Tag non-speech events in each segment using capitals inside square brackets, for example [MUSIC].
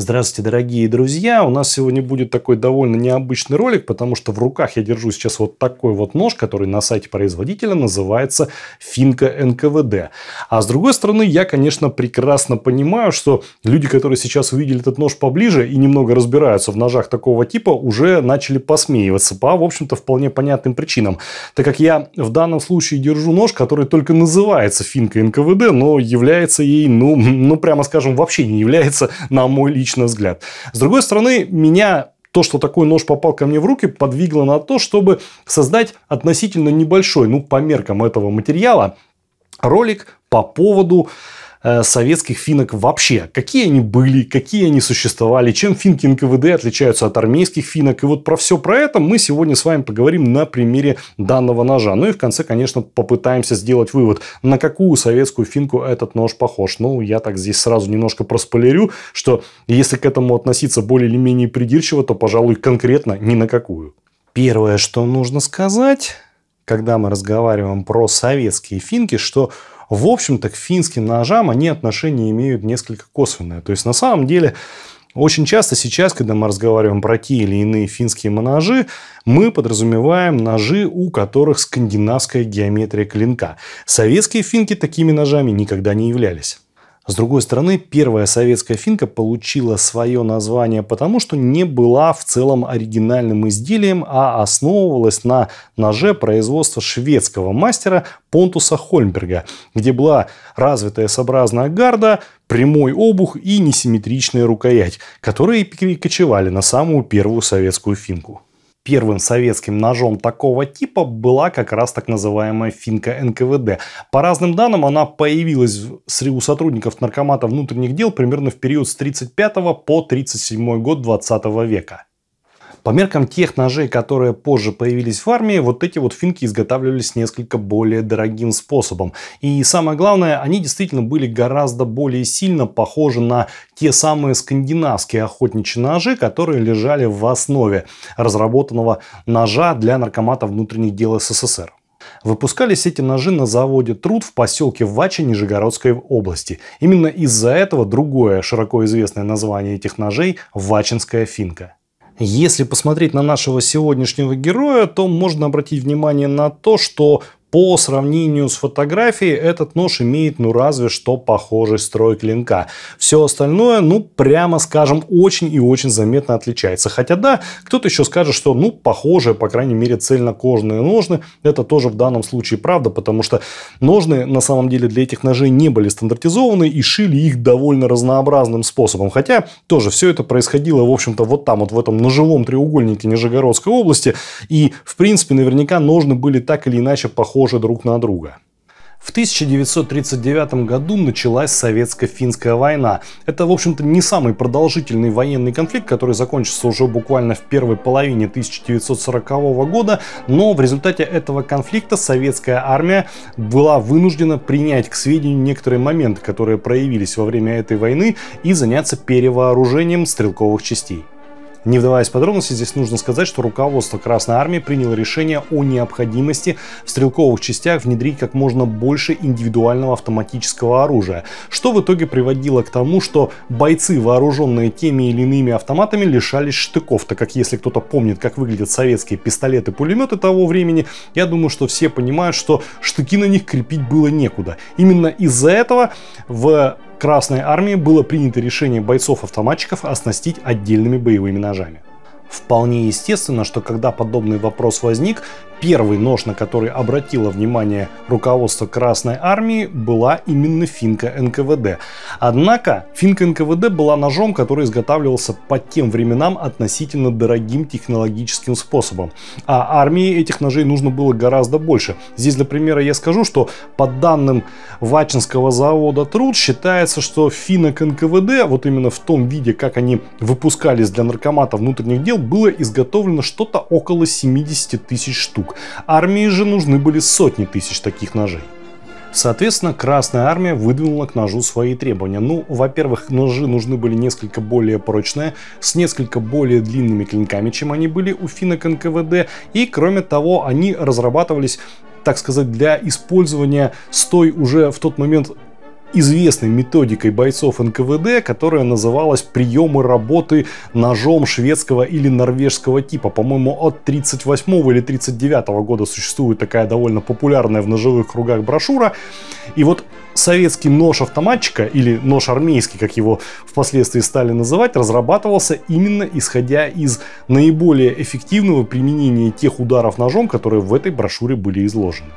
Здравствуйте, дорогие друзья! У нас сегодня будет такой довольно необычный ролик, потому что в руках я держу сейчас вот такой вот нож, который на сайте производителя называется Финка НКВД. А с другой стороны, я, конечно, прекрасно понимаю, что люди, которые сейчас увидели этот нож поближе и немного разбираются в ножах такого типа, уже начали посмеиваться по, в общем-то, вполне понятным причинам. Так как я в данном случае держу нож, который только называется Финка НКВД, но является ей, ну, ну прямо скажем, вообще не является, на мой личный лично взгляд. С другой стороны, меня то, что такой нож попал ко мне в руки, подвигло на то, чтобы создать относительно небольшой, ну, по меркам этого материала, ролик по поводу Э, советских финок вообще. Какие они были, какие они существовали, чем финки НКВД отличаются от армейских финок. И вот про все про это мы сегодня с вами поговорим на примере данного ножа. Ну и в конце, конечно, попытаемся сделать вывод, на какую советскую финку этот нож похож. Ну, я так здесь сразу немножко проспойлерю, что если к этому относиться более или менее придирчиво, то, пожалуй, конкретно ни на какую. Первое, что нужно сказать, когда мы разговариваем про советские финки, что в общем-то, к финским ножам они отношения имеют несколько косвенное. То есть, на самом деле, очень часто сейчас, когда мы разговариваем про те или иные финские ножи, мы подразумеваем ножи, у которых скандинавская геометрия клинка. Советские финки такими ножами никогда не являлись. С другой стороны, первая советская финка получила свое название потому, что не была в целом оригинальным изделием, а основывалась на ноже производства шведского мастера Понтуса Хольмберга, где была развитая сообразная гарда, прямой обух и несимметричная рукоять, которые перекочевали на самую первую советскую финку. Первым советским ножом такого типа была как раз так называемая финка НКВД. По разным данным, она появилась у сотрудников Наркомата внутренних дел примерно в период с 35 по 37 год 20 века. По меркам тех ножей, которые позже появились в армии, вот эти вот финки изготавливались несколько более дорогим способом. И самое главное, они действительно были гораздо более сильно похожи на те самые скандинавские охотничьи ножи, которые лежали в основе разработанного ножа для наркомата внутренних дел СССР. Выпускались эти ножи на заводе «Труд» в поселке Вача Нижегородской области. Именно из-за этого другое широко известное название этих ножей – «Вачинская финка». Если посмотреть на нашего сегодняшнего героя, то можно обратить внимание на то, что по сравнению с фотографией этот нож имеет ну разве что похожий строй клинка. Все остальное, ну прямо скажем, очень и очень заметно отличается. Хотя да, кто-то еще скажет, что ну похожие, по крайней мере, цельнокожные ножны. Это тоже в данном случае правда, потому что ножны на самом деле для этих ножей не были стандартизованы и шили их довольно разнообразным способом. Хотя тоже все это происходило, в общем-то, вот там, вот в этом ножевом треугольнике Нижегородской области. И, в принципе, наверняка ножны были так или иначе похожи похожи друг на друга. В 1939 году началась Советско-финская война. Это, в общем-то, не самый продолжительный военный конфликт, который закончится уже буквально в первой половине 1940 года, но в результате этого конфликта советская армия была вынуждена принять к сведению некоторые моменты, которые проявились во время этой войны, и заняться перевооружением стрелковых частей. Не вдаваясь в подробности, здесь нужно сказать, что руководство Красной Армии приняло решение о необходимости в стрелковых частях внедрить как можно больше индивидуального автоматического оружия, что в итоге приводило к тому, что бойцы, вооруженные теми или иными автоматами, лишались штыков, так как если кто-то помнит, как выглядят советские пистолеты, пулеметы того времени, я думаю, что все понимают, что штыки на них крепить было некуда. Именно из-за этого в Красной армии было принято решение бойцов-автоматчиков оснастить отдельными боевыми ножами. Вполне естественно, что когда подобный вопрос возник, первый нож, на который обратило внимание руководство Красной Армии, была именно финка НКВД. Однако финка НКВД была ножом, который изготавливался по тем временам относительно дорогим технологическим способом. А армии этих ножей нужно было гораздо больше. Здесь для примера я скажу, что по данным Вачинского завода «Труд» считается, что финок НКВД, вот именно в том виде, как они выпускались для наркомата внутренних дел, было изготовлено что-то около 70 тысяч штук штук. Армии же нужны были сотни тысяч таких ножей. Соответственно, Красная Армия выдвинула к ножу свои требования. Ну, во-первых, ножи нужны были несколько более прочные, с несколько более длинными клинками, чем они были у финок НКВД. И, кроме того, они разрабатывались так сказать, для использования с той уже в тот момент известной методикой бойцов НКВД, которая называлась «Приемы работы ножом шведского или норвежского типа». По-моему, от 38 или 39 го года существует такая довольно популярная в ножевых кругах брошюра. И вот советский нож автоматчика, или нож армейский, как его впоследствии стали называть, разрабатывался именно исходя из наиболее эффективного применения тех ударов ножом, которые в этой брошюре были изложены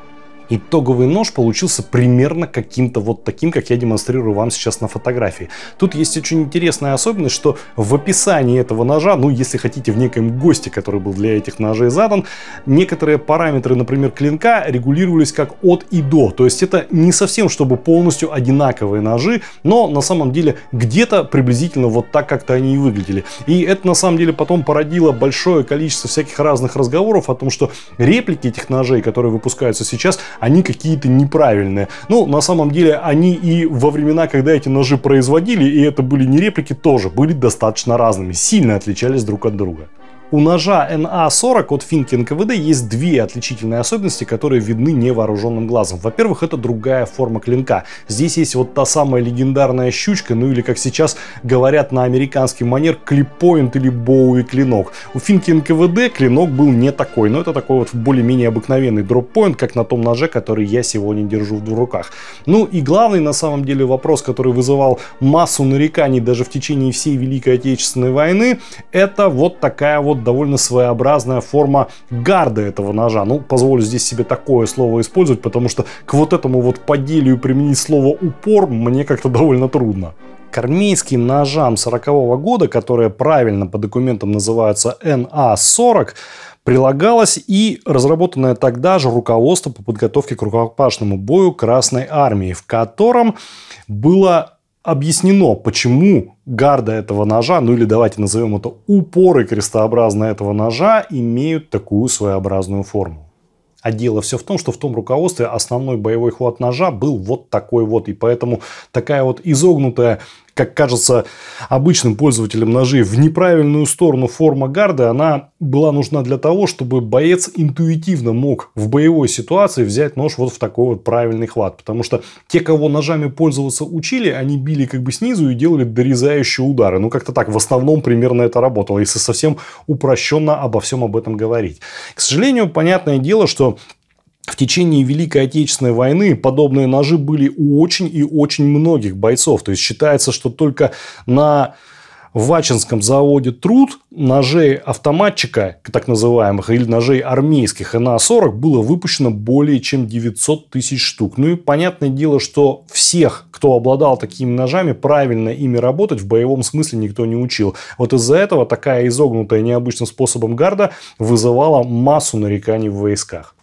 итоговый нож получился примерно каким-то вот таким, как я демонстрирую вам сейчас на фотографии. Тут есть очень интересная особенность, что в описании этого ножа, ну если хотите в некоем госте, который был для этих ножей задан, некоторые параметры, например, клинка регулировались как от и до. То есть это не совсем, чтобы полностью одинаковые ножи, но на самом деле где-то приблизительно вот так как-то они и выглядели. И это на самом деле потом породило большое количество всяких разных разговоров о том, что реплики этих ножей, которые выпускаются сейчас, они какие-то неправильные. Ну, на самом деле, они и во времена, когда эти ножи производили, и это были не реплики, тоже были достаточно разными, сильно отличались друг от друга. У ножа NA40 а от Finken КВД есть две отличительные особенности, которые видны невооруженным глазом. Во-первых, это другая форма клинка. Здесь есть вот та самая легендарная щучка, ну или как сейчас говорят на американский манер, клиппоинт или боуи клинок. У Finken КВД клинок был не такой, но это такой вот более-менее обыкновенный дроппоинт, как на том ноже, который я сегодня держу в двух руках. Ну и главный на самом деле вопрос, который вызывал массу нареканий даже в течение всей Великой Отечественной войны, это вот такая вот довольно своеобразная форма гарда этого ножа. Ну, позволю здесь себе такое слово использовать, потому что к вот этому вот поделию применить слово «упор» мне как-то довольно трудно к армейским ножам 40 -го года, которые правильно по документам называются НА-40, прилагалось и разработанное тогда же руководство по подготовке к рукопашному бою Красной Армии, в котором было объяснено, почему гарда этого ножа, ну или давайте назовем это упоры крестообразно этого ножа, имеют такую своеобразную форму. А дело все в том, что в том руководстве основной боевой хват ножа был вот такой вот. И поэтому такая вот изогнутая как кажется обычным пользователям ножей, в неправильную сторону форма гарды, она была нужна для того, чтобы боец интуитивно мог в боевой ситуации взять нож вот в такой вот правильный хват. Потому что те, кого ножами пользоваться учили, они били как бы снизу и делали дорезающие удары. Ну, как-то так, в основном примерно это работало, если совсем упрощенно обо всем об этом говорить. К сожалению, понятное дело, что в течение Великой Отечественной войны подобные ножи были у очень и очень многих бойцов. То есть считается, что только на Вачинском заводе «Труд» ножей автоматчика, так называемых, или ножей армейских НА-40 было выпущено более чем 900 тысяч штук. Ну и понятное дело, что всех, кто обладал такими ножами, правильно ими работать в боевом смысле никто не учил. Вот из-за этого такая изогнутая необычным способом гарда вызывала массу нареканий в войсках.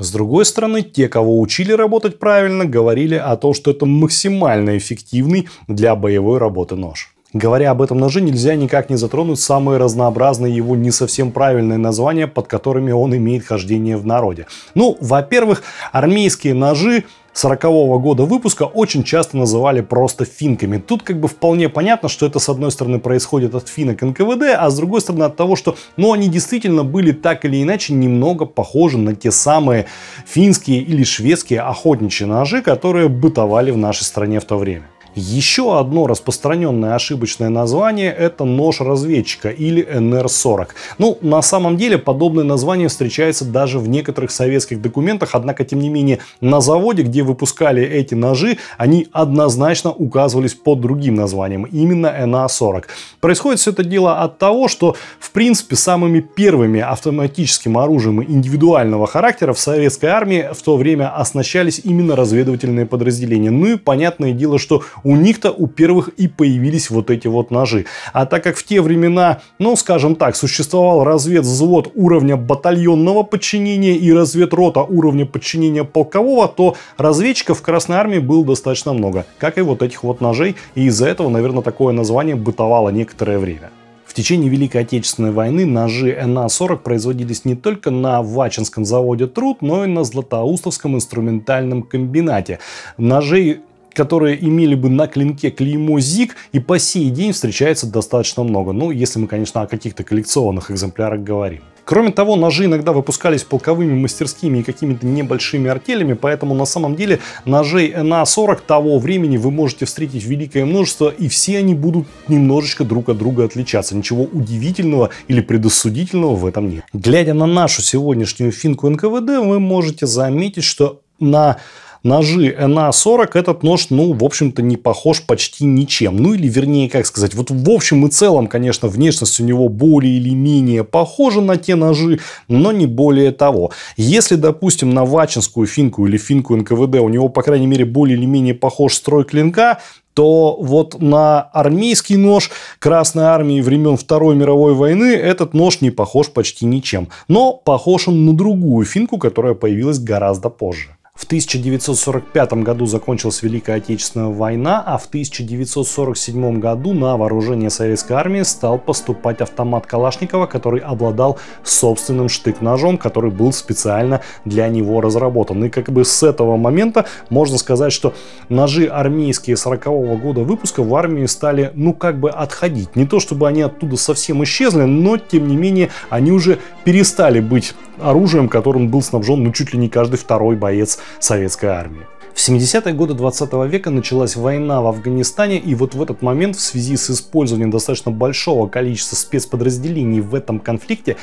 С другой стороны, те, кого учили работать правильно, говорили о том, что это максимально эффективный для боевой работы нож. Говоря об этом ноже, нельзя никак не затронуть самые разнообразные его не совсем правильные названия, под которыми он имеет хождение в народе. Ну, во-первых, армейские ножи 40 -го года выпуска очень часто называли просто финками. Тут как бы вполне понятно, что это с одной стороны происходит от финок НКВД, а с другой стороны от того, что ну, они действительно были так или иначе немного похожи на те самые финские или шведские охотничьи ножи, которые бытовали в нашей стране в то время. Еще одно распространенное ошибочное название – это нож разведчика или НР-40. Ну, на самом деле, подобное название встречается даже в некоторых советских документах, однако, тем не менее, на заводе, где выпускали эти ножи, они однозначно указывались под другим названием, именно НА-40. Происходит все это дело от того, что, в принципе, самыми первыми автоматическим оружием индивидуального характера в советской армии в то время оснащались именно разведывательные подразделения. Ну и понятное дело, что у у них-то у первых и появились вот эти вот ножи. А так как в те времена, ну скажем так, существовал разведвзвод уровня батальонного подчинения и разведрота уровня подчинения полкового, то разведчиков в Красной Армии было достаточно много, как и вот этих вот ножей, и из-за этого, наверное, такое название бытовало некоторое время. В течение Великой Отечественной войны ножи НА-40 производились не только на Вачинском заводе «Труд», но и на Златоустовском инструментальном комбинате. Ножей которые имели бы на клинке клеймо ЗИК и по сей день встречается достаточно много. Ну, если мы, конечно, о каких-то коллекционных экземплярах говорим. Кроме того, ножи иногда выпускались полковыми мастерскими и какими-то небольшими артелями, поэтому на самом деле ножей НА-40 того времени вы можете встретить великое множество, и все они будут немножечко друг от друга отличаться. Ничего удивительного или предосудительного в этом нет. Глядя на нашу сегодняшнюю финку НКВД, вы можете заметить, что на ножи НА-40 этот нож, ну, в общем-то, не похож почти ничем. Ну, или вернее, как сказать, вот в общем и целом, конечно, внешность у него более или менее похожа на те ножи, но не более того. Если, допустим, на вачинскую финку или финку НКВД у него, по крайней мере, более или менее похож строй клинка, то вот на армейский нож Красной Армии времен Второй мировой войны этот нож не похож почти ничем. Но похож он на другую финку, которая появилась гораздо позже. В 1945 году закончилась Великая Отечественная война, а в 1947 году на вооружение советской армии стал поступать автомат Калашникова, который обладал собственным штык-ножом, который был специально для него разработан. И как бы с этого момента можно сказать, что ножи армейские 40 -го года выпуска в армии стали, ну как бы отходить. Не то чтобы они оттуда совсем исчезли, но тем не менее они уже перестали быть оружием, которым был снабжен ну чуть ли не каждый второй боец советской армии. В 70-е годы 20 -го века началась война в Афганистане, и вот в этот момент в связи с использованием достаточно большого количества спецподразделений в этом конфликте,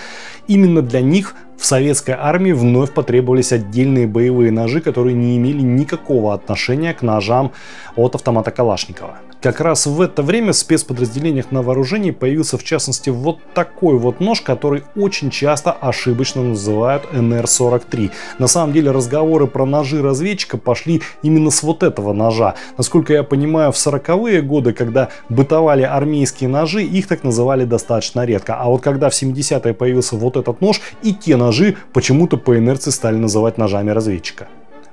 именно для них в советской армии вновь потребовались отдельные боевые ножи, которые не имели никакого отношения к ножам от автомата Калашникова. Как раз в это время в спецподразделениях на вооружении появился в частности вот такой вот нож, который очень часто ошибочно называют НР-43. На самом деле разговоры про ножи разведчика пошли именно с вот этого ножа. Насколько я понимаю, в 40-е годы, когда бытовали армейские ножи, их так называли достаточно редко. А вот когда в 70-е появился вот этот нож и те ножи, ножи почему-то по инерции стали называть ножами разведчика.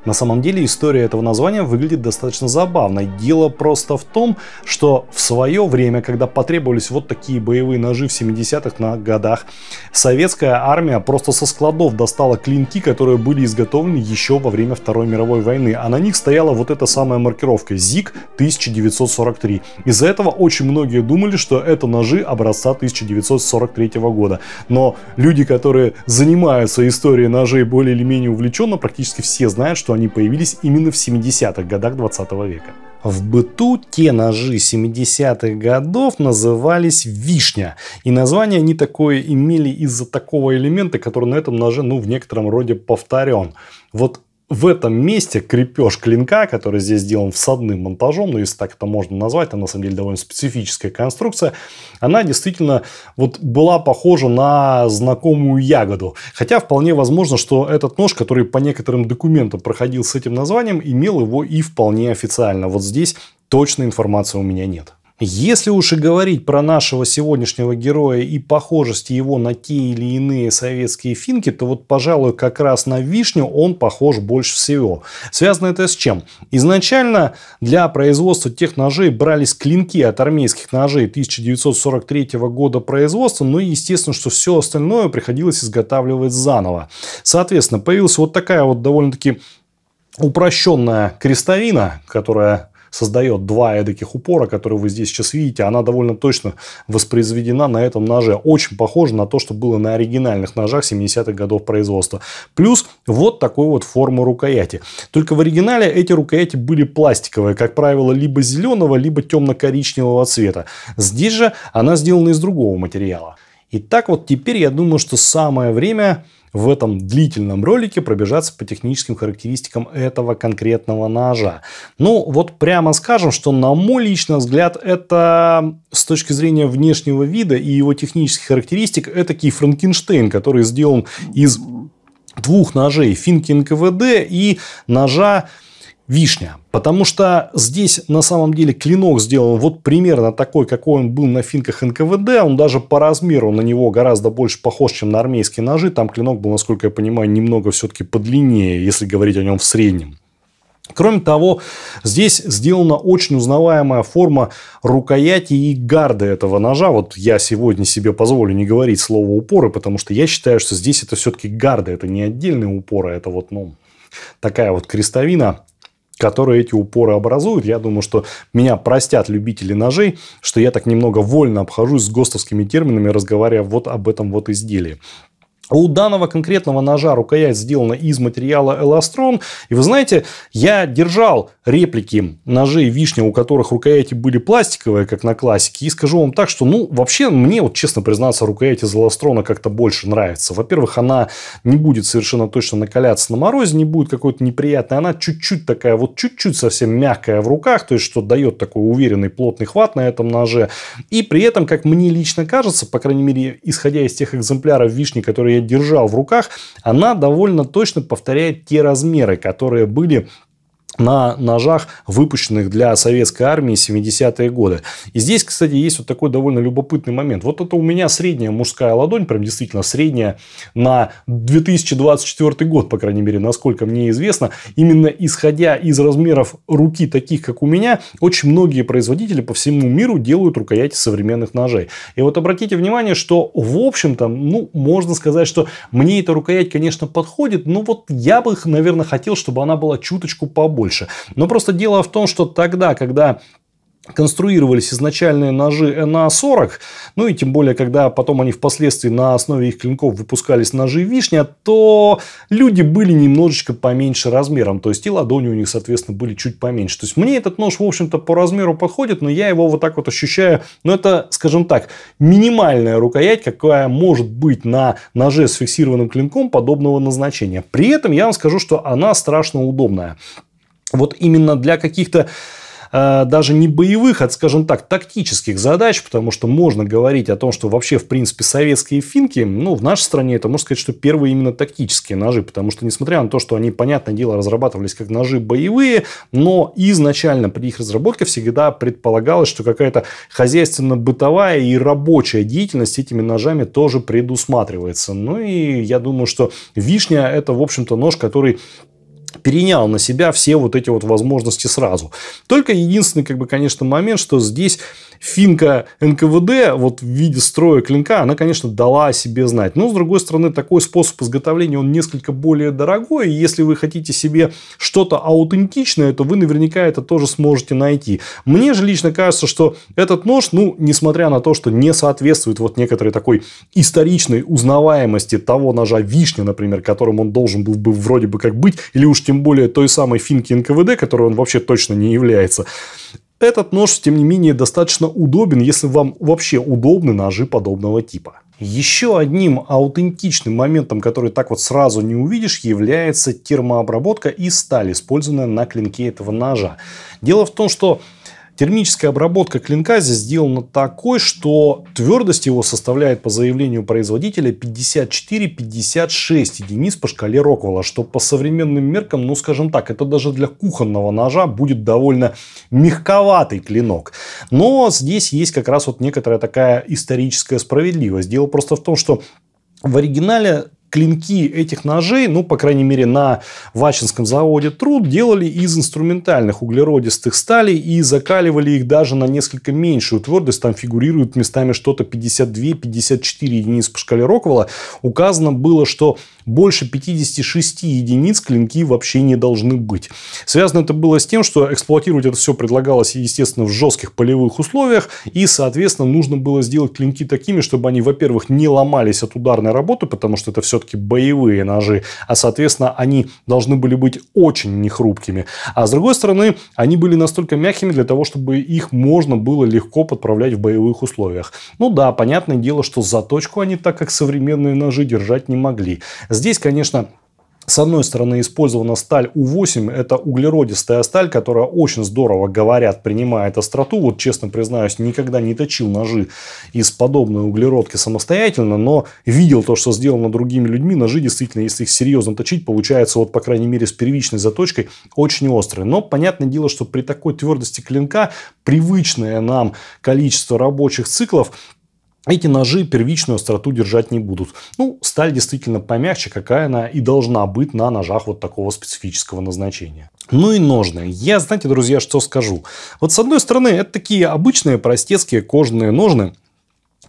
На самом деле история этого названия выглядит достаточно забавно. Дело просто в том, что в свое время, когда потребовались вот такие боевые ножи в 70-х годах, советская армия просто со складов достала клинки, которые были изготовлены еще во время Второй мировой войны, а на них стояла вот эта самая маркировка ЗИК 1943. Из-за этого очень многие думали, что это ножи образца 1943 года. Но люди, которые занимаются историей ножей более или менее увлеченно, практически все знают, что они появились именно в 70-х годах 20 века. В быту те ножи 70-х годов назывались вишня. И название они такое имели из-за такого элемента, который на этом ноже ну, в некотором роде повторен. Вот в этом месте крепеж клинка, который здесь сделан всадным монтажом, ну, если так это можно назвать, это на самом деле довольно специфическая конструкция, она действительно вот была похожа на знакомую ягоду. Хотя вполне возможно, что этот нож, который по некоторым документам проходил с этим названием, имел его и вполне официально. Вот здесь точной информации у меня нет. Если уж и говорить про нашего сегодняшнего героя и похожести его на те или иные советские финки, то вот, пожалуй, как раз на вишню он похож больше всего. Связано это с чем? Изначально для производства тех ножей брались клинки от армейских ножей 1943 года производства, но ну естественно, что все остальное приходилось изготавливать заново. Соответственно, появилась вот такая вот довольно-таки упрощенная крестовина, которая создает два эдаких упора, которые вы здесь сейчас видите. Она довольно точно воспроизведена на этом ноже. Очень похоже на то, что было на оригинальных ножах 70-х годов производства. Плюс вот такой вот формы рукояти. Только в оригинале эти рукояти были пластиковые, как правило, либо зеленого, либо темно-коричневого цвета. Здесь же она сделана из другого материала. Итак, вот теперь я думаю, что самое время в этом длительном ролике пробежаться по техническим характеристикам этого конкретного ножа. Ну, вот прямо скажем, что на мой личный взгляд, это с точки зрения внешнего вида и его технических характеристик, это Франкенштейн, который сделан из двух ножей Финкин КВД и ножа вишня. Потому что здесь на самом деле клинок сделан вот примерно такой, какой он был на финках НКВД. Он даже по размеру на него гораздо больше похож, чем на армейские ножи. Там клинок был, насколько я понимаю, немного все-таки подлиннее, если говорить о нем в среднем. Кроме того, здесь сделана очень узнаваемая форма рукояти и гарды этого ножа. Вот я сегодня себе позволю не говорить слово упоры, потому что я считаю, что здесь это все-таки гарды. Это не отдельные упоры, а это вот ну, такая вот крестовина которые эти упоры образуют. Я думаю, что меня простят любители ножей, что я так немного вольно обхожусь с ГОСТовскими терминами, разговаривая вот об этом вот изделии. У данного конкретного ножа рукоять сделана из материала Эластрон. И вы знаете, я держал реплики ножей вишня, у которых рукояти были пластиковые, как на классике. И скажу вам так, что, ну, вообще, мне, вот честно признаться, рукоять из Эластрона как-то больше нравится. Во-первых, она не будет совершенно точно накаляться на морозе, не будет какой-то неприятной. Она чуть-чуть такая, вот чуть-чуть совсем мягкая в руках, то есть, что дает такой уверенный плотный хват на этом ноже. И при этом, как мне лично кажется, по крайней мере, исходя из тех экземпляров вишни, которые я держал в руках, она довольно точно повторяет те размеры, которые были на ножах, выпущенных для советской армии 70-е годы. И здесь, кстати, есть вот такой довольно любопытный момент. Вот это у меня средняя мужская ладонь, прям действительно средняя на 2024 год, по крайней мере, насколько мне известно. Именно исходя из размеров руки таких, как у меня, очень многие производители по всему миру делают рукояти современных ножей. И вот обратите внимание, что в общем-то, ну, можно сказать, что мне эта рукоять, конечно, подходит, но вот я бы, наверное, хотел, чтобы она была чуточку побольше больше. Но просто дело в том, что тогда, когда конструировались изначальные ножи НА-40, ну и тем более, когда потом они впоследствии на основе их клинков выпускались ножи вишня, то люди были немножечко поменьше размером, то есть и ладони у них, соответственно, были чуть поменьше. То есть мне этот нож, в общем-то, по размеру подходит, но я его вот так вот ощущаю, но это, скажем так, минимальная рукоять, какая может быть на ноже с фиксированным клинком подобного назначения. При этом я вам скажу, что она страшно удобная вот именно для каких-то э, даже не боевых, а, скажем так, тактических задач, потому что можно говорить о том, что вообще, в принципе, советские финки, ну, в нашей стране это, можно сказать, что первые именно тактические ножи, потому что, несмотря на то, что они, понятное дело, разрабатывались как ножи боевые, но изначально при их разработке всегда предполагалось, что какая-то хозяйственно-бытовая и рабочая деятельность этими ножами тоже предусматривается. Ну и я думаю, что вишня – это, в общем-то, нож, который перенял на себя все вот эти вот возможности сразу. Только единственный, как бы, конечно, момент, что здесь финка НКВД вот в виде строя клинка, она, конечно, дала о себе знать. Но, с другой стороны, такой способ изготовления, он несколько более дорогой. И если вы хотите себе что-то аутентичное, то вы наверняка это тоже сможете найти. Мне же лично кажется, что этот нож, ну, несмотря на то, что не соответствует вот некоторой такой историчной узнаваемости того ножа вишня, например, которым он должен был бы вроде бы как быть, или уж тем более той самой финки НКВД, которой он вообще точно не является, этот нож, тем не менее, достаточно удобен, если вам вообще удобны ножи подобного типа. Еще одним аутентичным моментом, который так вот сразу не увидишь, является термообработка и стали, использованная на клинке этого ножа. Дело в том, что Термическая обработка клинка здесь сделана такой, что твердость его составляет по заявлению производителя 54-56 единиц по шкале Роквелла, что по современным меркам, ну скажем так, это даже для кухонного ножа будет довольно мягковатый клинок. Но здесь есть как раз вот некоторая такая историческая справедливость. Дело просто в том, что в оригинале клинки этих ножей, ну, по крайней мере, на Вачинском заводе труд делали из инструментальных углеродистых сталей и закаливали их даже на несколько меньшую твердость. Там фигурируют местами что-то 52-54 единиц по шкале Роквелла. Указано было, что больше 56 единиц клинки вообще не должны быть. Связано это было с тем, что эксплуатировать это все предлагалось, естественно, в жестких полевых условиях, и, соответственно, нужно было сделать клинки такими, чтобы они, во-первых, не ломались от ударной работы, потому что это все все-таки боевые ножи, а, соответственно, они должны были быть очень нехрупкими. А с другой стороны, они были настолько мягкими для того, чтобы их можно было легко подправлять в боевых условиях. Ну да, понятное дело, что заточку они, так как современные ножи, держать не могли. Здесь, конечно, с одной стороны, использована сталь У8, это углеродистая сталь, которая очень здорово, говорят, принимает остроту. Вот, честно признаюсь, никогда не точил ножи из подобной углеродки самостоятельно, но видел то, что сделано другими людьми. Ножи, действительно, если их серьезно точить, получается, вот, по крайней мере, с первичной заточкой, очень острые. Но, понятное дело, что при такой твердости клинка привычное нам количество рабочих циклов эти ножи первичную остроту держать не будут. Ну, сталь действительно помягче, какая она и должна быть на ножах вот такого специфического назначения. Ну и ножны. Я, знаете, друзья, что скажу. Вот с одной стороны, это такие обычные простецкие кожаные ножны,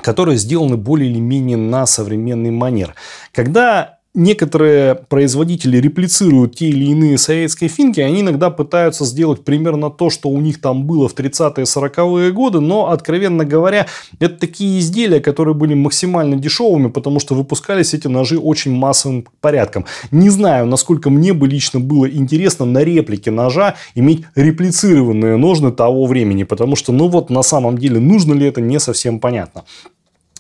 которые сделаны более или менее на современный манер. Когда некоторые производители реплицируют те или иные советские финки, они иногда пытаются сделать примерно то, что у них там было в 30-е 40-е годы, но, откровенно говоря, это такие изделия, которые были максимально дешевыми, потому что выпускались эти ножи очень массовым порядком. Не знаю, насколько мне бы лично было интересно на реплике ножа иметь реплицированные ножны того времени, потому что, ну вот, на самом деле, нужно ли это, не совсем понятно.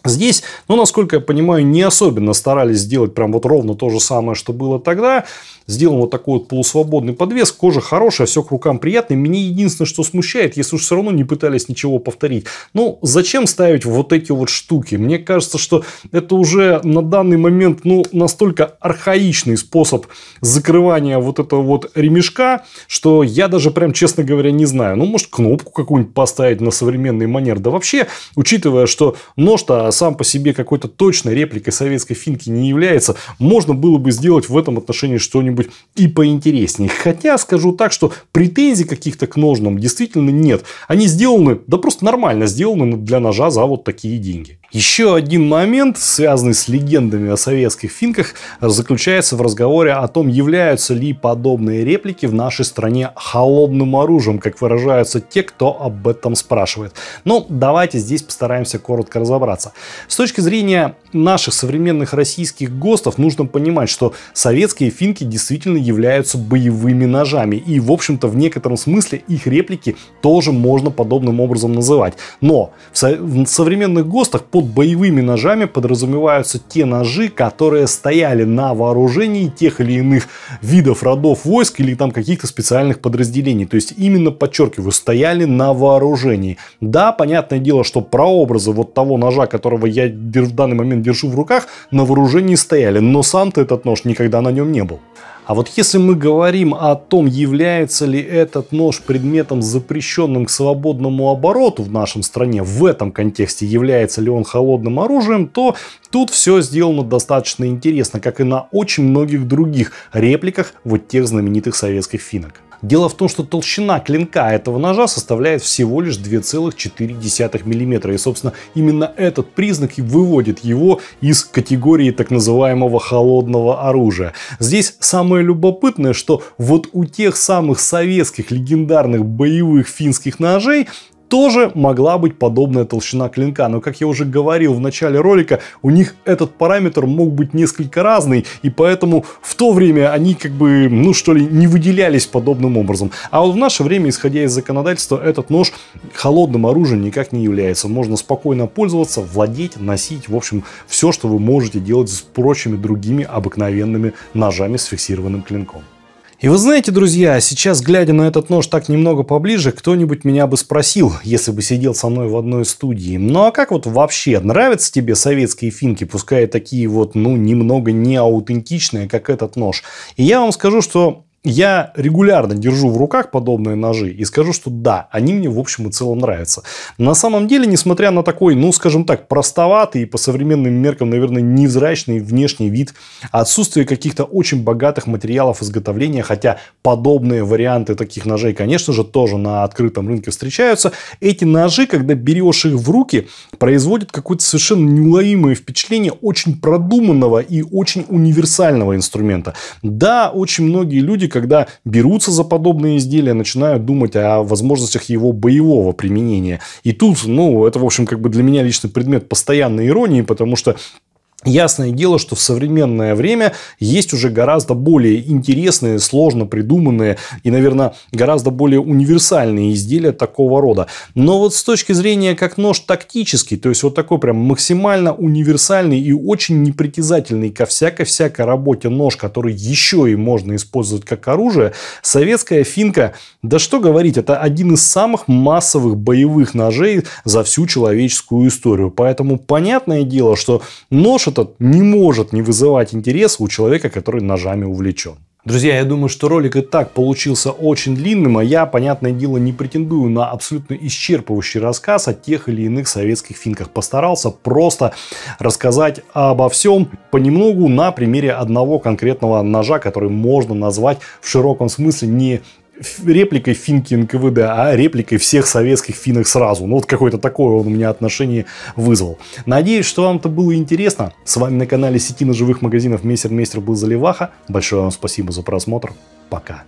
Здесь, ну, насколько я понимаю, не особенно старались сделать прям вот ровно то же самое, что было тогда. Сделан вот такой вот полусвободный подвес. Кожа хорошая, все к рукам приятный. Меня единственное, что смущает, если уж все равно не пытались ничего повторить. Ну, зачем ставить вот эти вот штуки? Мне кажется, что это уже на данный момент, ну, настолько архаичный способ закрывания вот этого вот ремешка, что я даже прям, честно говоря, не знаю. Ну, может, кнопку какую-нибудь поставить на современный манер. Да вообще, учитывая, что нож-то сам по себе какой-то точной репликой советской финки не является, можно было бы сделать в этом отношении что-нибудь и поинтереснее. Хотя скажу так, что претензий каких-то к ножным действительно нет. Они сделаны, да просто нормально сделаны для ножа за вот такие деньги. Еще один момент, связанный с легендами о советских финках, заключается в разговоре о том, являются ли подобные реплики в нашей стране холодным оружием, как выражаются те, кто об этом спрашивает. Но ну, давайте здесь постараемся коротко разобраться. С точки зрения наших современных российских ГОСТов нужно понимать, что советские финки действительно являются боевыми ножами. И, в общем-то, в некотором смысле их реплики тоже можно подобным образом называть. Но в, со в современных ГОСТах под боевыми ножами подразумеваются те ножи, которые стояли на вооружении тех или иных видов родов войск или там каких-то специальных подразделений. То есть именно, подчеркиваю, стояли на вооружении. Да, понятное дело, что прообразы вот того ножа, которого я в данный момент держу в руках, на вооружении стояли, но сам-то этот нож никогда на нем не был. А вот если мы говорим о том, является ли этот нож предметом, запрещенным к свободному обороту в нашем стране, в этом контексте является ли он холодным оружием, то тут все сделано достаточно интересно, как и на очень многих других репликах вот тех знаменитых советских финок. Дело в том, что толщина клинка этого ножа составляет всего лишь 2,4 мм. И, собственно, именно этот признак и выводит его из категории так называемого холодного оружия. Здесь самое любопытное, что вот у тех самых советских легендарных боевых финских ножей тоже могла быть подобная толщина клинка, но как я уже говорил в начале ролика, у них этот параметр мог быть несколько разный, и поэтому в то время они как бы, ну что ли, не выделялись подобным образом. А вот в наше время, исходя из законодательства, этот нож холодным оружием никак не является. Можно спокойно пользоваться, владеть, носить, в общем, все, что вы можете делать с прочими другими обыкновенными ножами с фиксированным клинком. И вы знаете, друзья, сейчас, глядя на этот нож так немного поближе, кто-нибудь меня бы спросил, [LAUGHS] если бы сидел со мной в одной студии, ну а как вот вообще, нравятся тебе советские финки, пускай такие вот, ну, немного неаутентичные, как этот нож? И я вам скажу, что я регулярно держу в руках подобные ножи и скажу, что да, они мне в общем и целом нравятся. На самом деле, несмотря на такой, ну скажем так, простоватый и по современным меркам, наверное, невзрачный внешний вид, отсутствие каких-то очень богатых материалов изготовления, хотя подобные варианты таких ножей, конечно же, тоже на открытом рынке встречаются, эти ножи, когда берешь их в руки, производят какое-то совершенно неуловимое впечатление очень продуманного и очень универсального инструмента. Да, очень многие люди, когда берутся за подобные изделия, начинают думать о возможностях его боевого применения. И тут, ну, это, в общем, как бы для меня личный предмет постоянной иронии, потому что Ясное дело, что в современное время есть уже гораздо более интересные, сложно придуманные и, наверное, гораздо более универсальные изделия такого рода. Но вот с точки зрения как нож тактический, то есть вот такой прям максимально универсальный и очень непритязательный ко всякой-всякой работе нож, который еще и можно использовать как оружие, советская финка, да что говорить, это один из самых массовых боевых ножей за всю человеческую историю. Поэтому понятное дело, что нож это не может не вызывать интереса у человека, который ножами увлечен. Друзья, я думаю, что ролик и так получился очень длинным, а я, понятное дело, не претендую на абсолютно исчерпывающий рассказ о тех или иных советских финках. Постарался просто рассказать обо всем понемногу на примере одного конкретного ножа, который можно назвать в широком смысле не репликой финки НКВД, а репликой всех советских финок сразу. Ну, вот какое-то такое он у меня отношение вызвал. Надеюсь, что вам это было интересно. С вами на канале сети Живых Магазинов Мейстер Мейстер был Заливаха. Большое вам спасибо за просмотр. Пока.